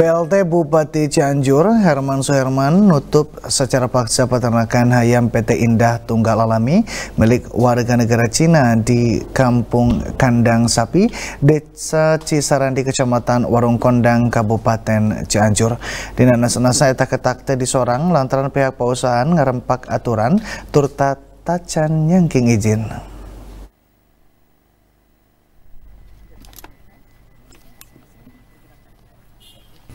PLT Bupati Cianjur Herman Suherman nutup secara paksa peternakan ayam PT Indah Tunggal Alami milik warga negara Cina di Kampung Kandang Sapi, Desa Cisarandi, Kecamatan Warung Kondang, Kabupaten Cianjur. Di nanas-nasa etak ketakte di sorang lantaran pihak perusahaan ngerempak aturan turta tacan nyangking izin.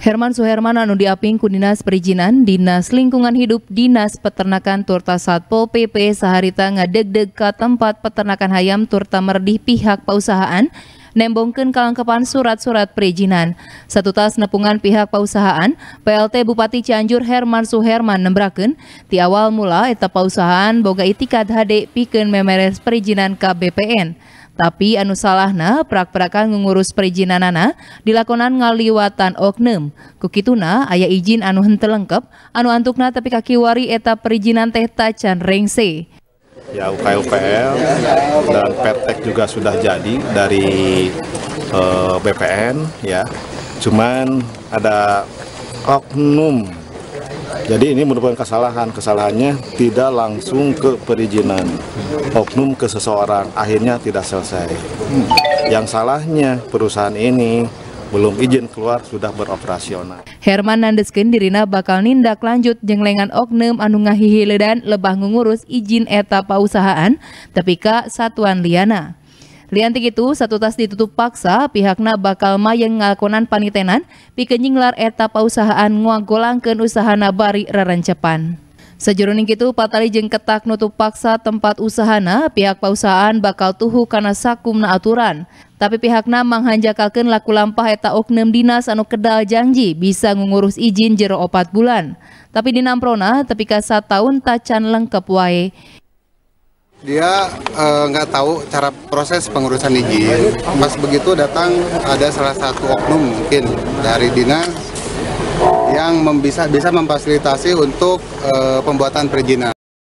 Herman Suherman anu diaping ku Dinas Perizinan, Dinas Lingkungan Hidup, Dinas Peternakan Turta Satpol PP saharita ngadeg-deg ke tempat peternakan hayam turta merdih pihak pausahaan nembongkeun kalengkepan surat-surat perizinan. Satu tas nepungan pihak perusahaan, PLT Bupati Cianjur Herman Suherman nembrakeun, ti awal mula eta pausahaan boga itikad hade pikeun memeres perizinan KBPN. BPN. Tapi anu salahna prak-prakan ngurus perizinanana dilakonan ngaliwatan oknum. Kukituna ayah izin anu hente lengkap, anu antukna tapi kaki wari eta perizinan teh tacan rengse. Ya UKLPL dan Pertek juga sudah jadi dari eh, BPN ya. Cuman ada oknum jadi ini merupakan kesalahan. Kesalahannya tidak langsung ke perizinan. Oknum ke seseorang, akhirnya tidak selesai. Hmm. Yang salahnya perusahaan ini belum izin keluar sudah beroperasional. Herman Nandeskin, dirina bakal nindak lanjut jenglengan oknum anu dan lebah ngurus izin eta pausahaan tapi ka satuan liana. Liantik itu satu tas ditutup paksa pihakna bakal mayeng ngalakonan panitenan pikenyinglar etapa usahaan nguagolangkeun usahana bari rarancepan. Sejurning itu patali jeng ketak nutup paksa tempat usahana, pihak pausahaan bakal tuhu karena sakumna aturan. Tapi pihakna manghanjakalkan laku lampah eta oknum dinas anu kedal janji bisa ngurus izin jero opat bulan. Tapi dinamprona tapi kasat tahun tacan lengkep wae. Dia eh, nggak e, tahu cara proses pengurusan izin. Pas begitu datang ada salah satu oknum mungkin dari dinas yang bisa bisa memfasilitasi untuk e, pembuatan perizinan.